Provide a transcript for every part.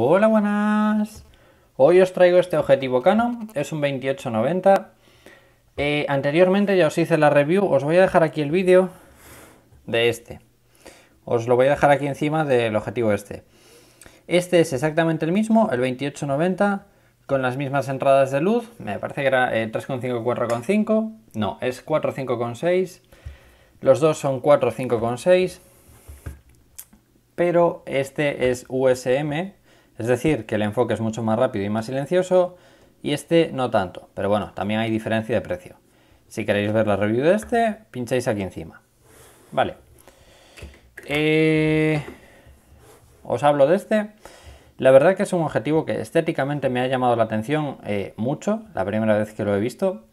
Hola buenas, hoy os traigo este objetivo Canon, es un 2890 eh, Anteriormente ya os hice la review, os voy a dejar aquí el vídeo de este Os lo voy a dejar aquí encima del objetivo este Este es exactamente el mismo, el 2890 con las mismas entradas de luz, me parece que era 3.5 3,5, 4,5, no, es 4,5,6, los dos son 6 pero este es USM, es decir, que el enfoque es mucho más rápido y más silencioso y este no tanto, pero bueno, también hay diferencia de precio. Si queréis ver la review de este, pincháis aquí encima. Vale. Eh, os hablo de este. La verdad que es un objetivo que estéticamente me ha llamado la atención eh, mucho, la primera vez que lo he visto,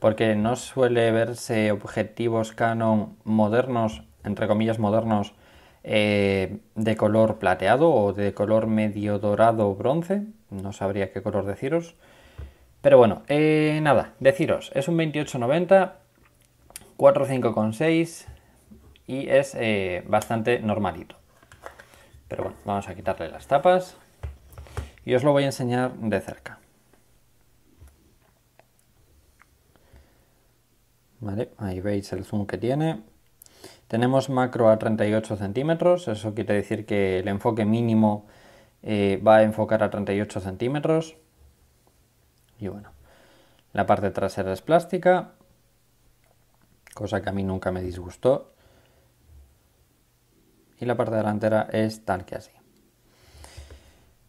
porque no suele verse objetivos Canon modernos, entre comillas modernos, eh, de color plateado o de color medio dorado o bronce, no sabría qué color deciros. Pero bueno, eh, nada, deciros, es un 2890, 4.5.6 y es eh, bastante normalito. Pero bueno, vamos a quitarle las tapas y os lo voy a enseñar de cerca. Vale, ahí veis el zoom que tiene. Tenemos macro a 38 centímetros, eso quiere decir que el enfoque mínimo eh, va a enfocar a 38 centímetros. Y bueno, la parte trasera es plástica, cosa que a mí nunca me disgustó. Y la parte delantera es tal que así.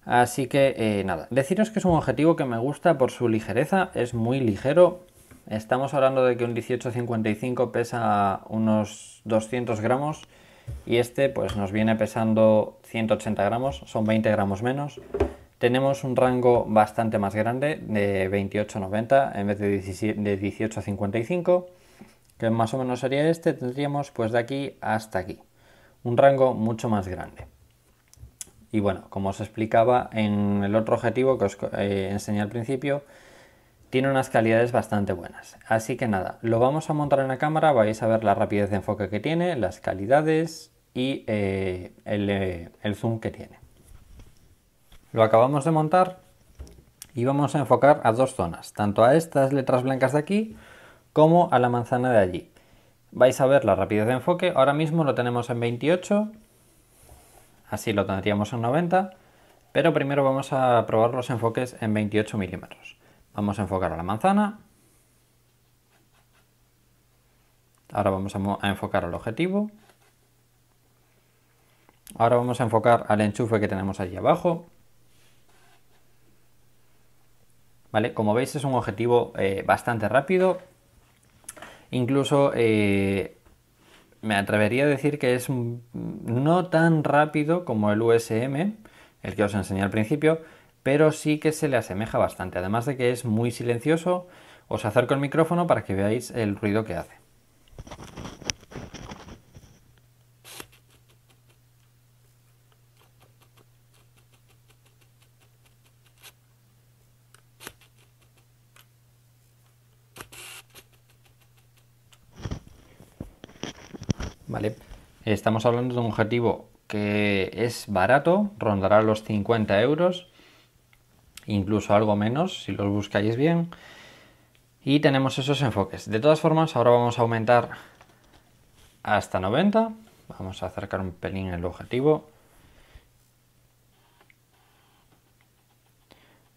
Así que eh, nada, deciros que es un objetivo que me gusta por su ligereza, es muy ligero, Estamos hablando de que un 1855 pesa unos 200 gramos y este pues nos viene pesando 180 gramos, son 20 gramos menos. Tenemos un rango bastante más grande de 28-90 en vez de 18,55, que más o menos sería este, tendríamos pues de aquí hasta aquí. Un rango mucho más grande. Y bueno, como os explicaba en el otro objetivo que os eh, enseñé al principio, tiene unas calidades bastante buenas. Así que nada, lo vamos a montar en la cámara, vais a ver la rapidez de enfoque que tiene, las calidades y eh, el, eh, el zoom que tiene. Lo acabamos de montar y vamos a enfocar a dos zonas, tanto a estas letras blancas de aquí como a la manzana de allí. Vais a ver la rapidez de enfoque, ahora mismo lo tenemos en 28, así lo tendríamos en 90, pero primero vamos a probar los enfoques en 28 milímetros. Vamos a enfocar a la manzana. Ahora vamos a, enfocar al objetivo. Ahora vamos a enfocar al enchufe que tenemos allí abajo. ¿Vale? Como veis es un objetivo eh, bastante rápido. Incluso eh, me atrevería a decir que es no tan rápido como el USM, el que os enseñé al principio, pero sí que se le asemeja bastante, además de que es muy silencioso. Os acerco el micrófono para que veáis el ruido que hace. Vale. Estamos hablando de un objetivo que es barato, rondará los 50 euros, incluso algo menos si los buscáis bien. Y tenemos esos enfoques. De todas formas, ahora vamos a aumentar hasta 90. Vamos a acercar un pelín el objetivo.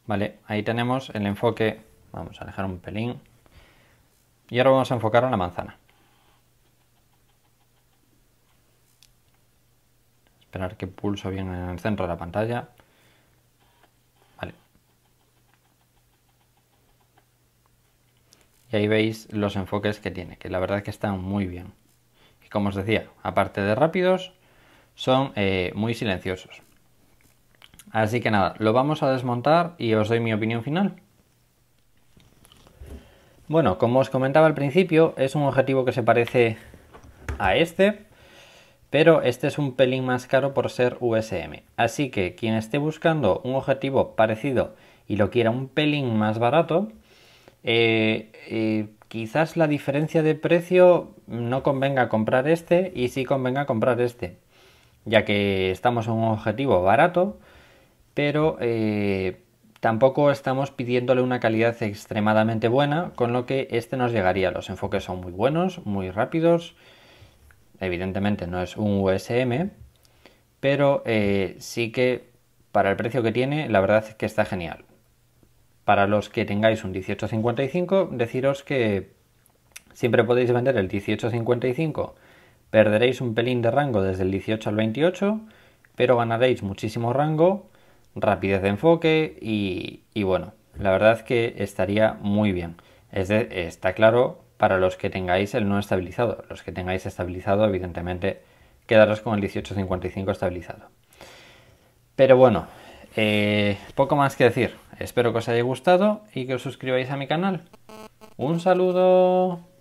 Vale, ahí tenemos el enfoque. Vamos a alejar un pelín. Y ahora vamos a enfocar a la manzana. Esperar que pulso bien en el centro de la pantalla. Y ahí veis los enfoques que tiene, que la verdad es que están muy bien. Y como os decía, aparte de rápidos, son eh, muy silenciosos. Así que nada, lo vamos a desmontar y os doy mi opinión final. Bueno, como os comentaba al principio, es un objetivo que se parece a este, pero este es un pelín más caro por ser USM. Así que quien esté buscando un objetivo parecido y lo quiera un pelín más barato, eh, eh, quizás la diferencia de precio no convenga comprar este y sí convenga comprar este, ya que estamos en un objetivo barato, pero eh, tampoco estamos pidiéndole una calidad extremadamente buena, con lo que este nos llegaría. Los enfoques son muy buenos, muy rápidos, evidentemente no es un USM, pero sí que para el precio que tiene, la verdad es que está genial. Para los que tengáis un 1855, deciros que siempre podéis vender el 1855. Perderéis un pelín de rango desde el 18 al 28, pero ganaréis muchísimo rango, rapidez de enfoque y, bueno, la verdad que estaría muy bien. está claro para los que tengáis el no estabilizado. Los que tengáis estabilizado, evidentemente, quedaros con el 1855 estabilizado. Pero bueno, eh, poco más que decir. Espero que os haya gustado y que os suscribáis a mi canal. Un saludo.